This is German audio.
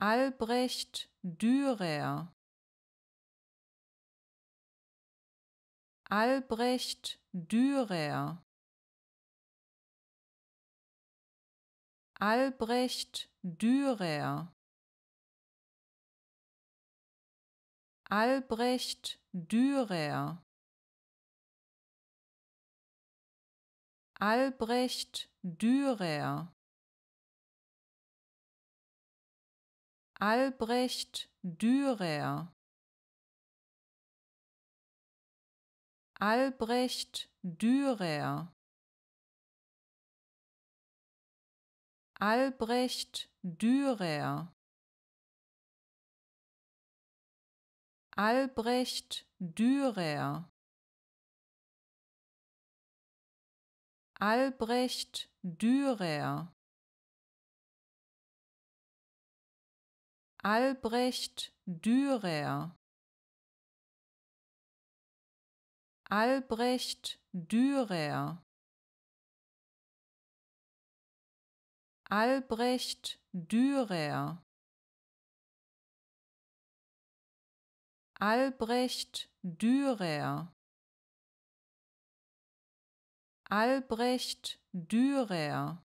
Albrecht Dürer Albrecht Dürer Albrecht Dürer Albrecht Dürer Albrecht Dürer Albrecht Dürer Albrecht Dürer Albrecht Dürer Albrecht Dürer Albrecht Dürer Albrecht Dürer Albrecht Dürer Albrecht Dürer Albrecht Dürer Albrecht Dürer